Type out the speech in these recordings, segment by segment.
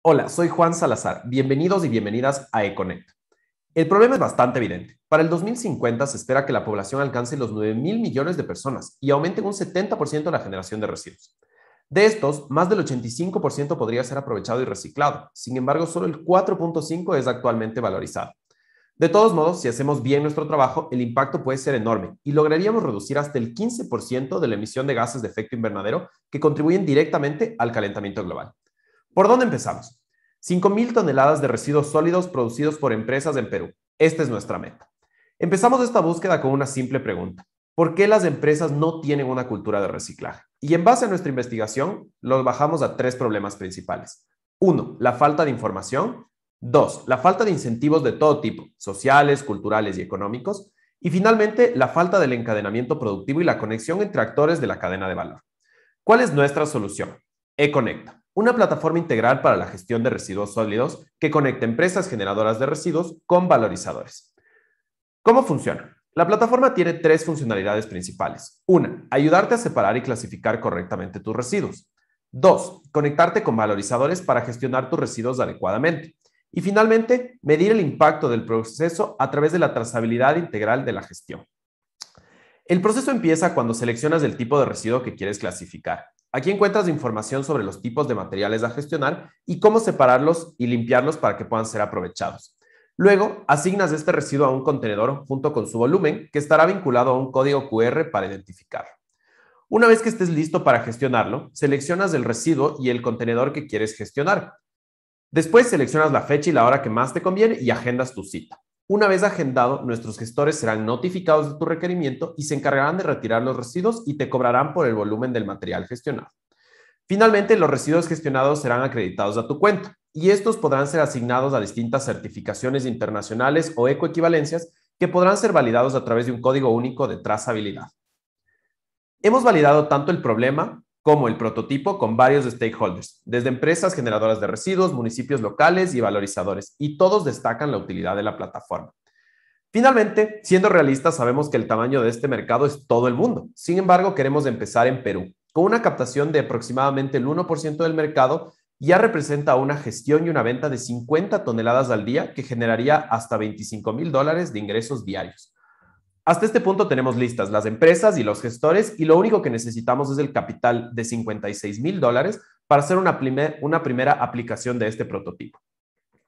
Hola, soy Juan Salazar. Bienvenidos y bienvenidas a Econet. El problema es bastante evidente. Para el 2050 se espera que la población alcance los 9 mil millones de personas y aumente un 70% la generación de residuos. De estos, más del 85% podría ser aprovechado y reciclado. Sin embargo, solo el 4.5% es actualmente valorizado. De todos modos, si hacemos bien nuestro trabajo, el impacto puede ser enorme y lograríamos reducir hasta el 15% de la emisión de gases de efecto invernadero que contribuyen directamente al calentamiento global. ¿Por dónde empezamos? 5.000 toneladas de residuos sólidos producidos por empresas en Perú. Esta es nuestra meta. Empezamos esta búsqueda con una simple pregunta. ¿Por qué las empresas no tienen una cultura de reciclaje? Y en base a nuestra investigación, los bajamos a tres problemas principales. Uno, la falta de información. Dos, la falta de incentivos de todo tipo, sociales, culturales y económicos. Y finalmente, la falta del encadenamiento productivo y la conexión entre actores de la cadena de valor. ¿Cuál es nuestra solución? E-Conecta una plataforma integral para la gestión de residuos sólidos que conecta empresas generadoras de residuos con valorizadores. ¿Cómo funciona? La plataforma tiene tres funcionalidades principales. Una, ayudarte a separar y clasificar correctamente tus residuos. Dos, conectarte con valorizadores para gestionar tus residuos adecuadamente. Y finalmente, medir el impacto del proceso a través de la trazabilidad integral de la gestión. El proceso empieza cuando seleccionas el tipo de residuo que quieres clasificar. Aquí encuentras información sobre los tipos de materiales a gestionar y cómo separarlos y limpiarlos para que puedan ser aprovechados. Luego, asignas este residuo a un contenedor junto con su volumen, que estará vinculado a un código QR para identificarlo. Una vez que estés listo para gestionarlo, seleccionas el residuo y el contenedor que quieres gestionar. Después seleccionas la fecha y la hora que más te conviene y agendas tu cita. Una vez agendado, nuestros gestores serán notificados de tu requerimiento y se encargarán de retirar los residuos y te cobrarán por el volumen del material gestionado. Finalmente, los residuos gestionados serán acreditados a tu cuenta y estos podrán ser asignados a distintas certificaciones internacionales o ecoequivalencias que podrán ser validados a través de un código único de trazabilidad. Hemos validado tanto el problema como el prototipo con varios stakeholders, desde empresas generadoras de residuos, municipios locales y valorizadores, y todos destacan la utilidad de la plataforma. Finalmente, siendo realistas, sabemos que el tamaño de este mercado es todo el mundo. Sin embargo, queremos empezar en Perú. Con una captación de aproximadamente el 1% del mercado, ya representa una gestión y una venta de 50 toneladas al día que generaría hasta 25 mil dólares de ingresos diarios. Hasta este punto tenemos listas las empresas y los gestores y lo único que necesitamos es el capital de 56 mil dólares para hacer una, primera aplicación de este prototipo.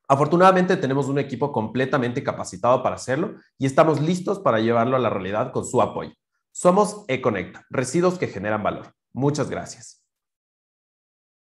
Afortunadamente tenemos un equipo completamente capacitado para hacerlo y estamos listos para llevarlo a la realidad con su apoyo. Somos eConnect, residuos que generan valor. Muchas gracias.